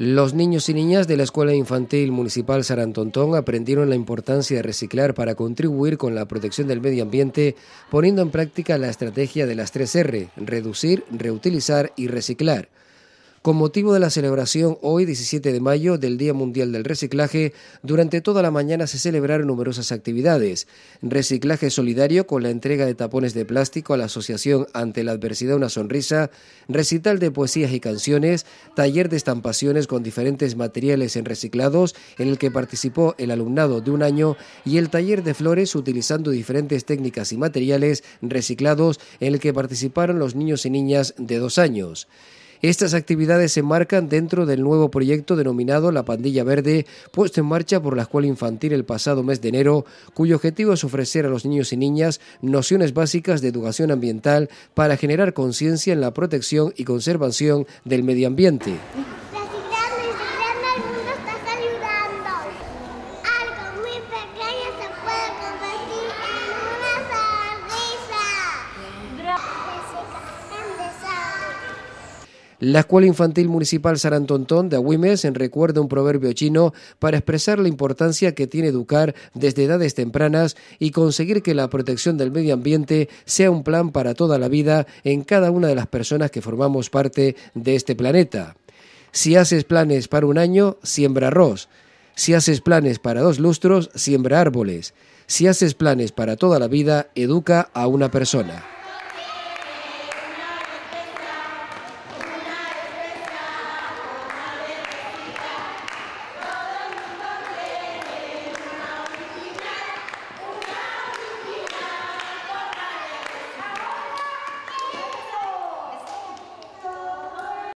Los niños y niñas de la Escuela Infantil Municipal Sarantontón aprendieron la importancia de reciclar para contribuir con la protección del medio ambiente, poniendo en práctica la estrategia de las 3R, reducir, reutilizar y reciclar. Con motivo de la celebración hoy 17 de mayo del Día Mundial del Reciclaje, durante toda la mañana se celebraron numerosas actividades. Reciclaje solidario con la entrega de tapones de plástico a la Asociación Ante la Adversidad Una Sonrisa, recital de poesías y canciones, taller de estampaciones con diferentes materiales en reciclados en el que participó el alumnado de un año y el taller de flores utilizando diferentes técnicas y materiales reciclados en el que participaron los niños y niñas de dos años. Estas actividades se marcan dentro del nuevo proyecto denominado La Pandilla Verde, puesto en marcha por la Escuela Infantil el pasado mes de enero, cuyo objetivo es ofrecer a los niños y niñas nociones básicas de educación ambiental para generar conciencia en la protección y conservación del medio ambiente. La Escuela Infantil Municipal Sarantontón de Agüimes en recuerda un proverbio chino para expresar la importancia que tiene educar desde edades tempranas y conseguir que la protección del medio ambiente sea un plan para toda la vida en cada una de las personas que formamos parte de este planeta. Si haces planes para un año, siembra arroz. Si haces planes para dos lustros, siembra árboles. Si haces planes para toda la vida, educa a una persona.